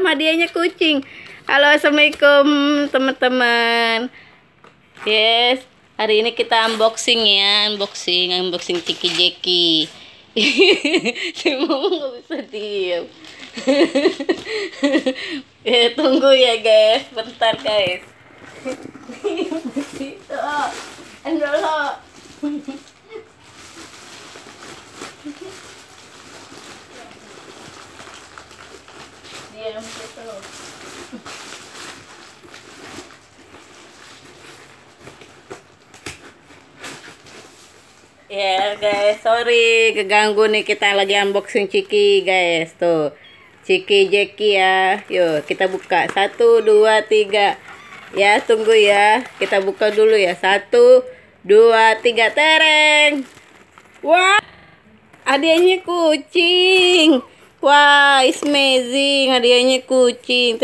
dalam hadiahnya kucing halo assalamualaikum teman-teman yes hari ini kita unboxing ya unboxing unboxing Tiki Jeki si nggak bisa diem ya tunggu ya guys bentar guys itu oh, Yeah, Ya yeah, guys, sorry keganggu nih kita lagi unboxing Ciki guys tuh Ciki Jeki ya, yuk kita buka satu dua tiga ya tunggu ya kita buka dulu ya satu dua tiga tereng, wah adanya kucing Wah, it's amazing hadiahnya kucing.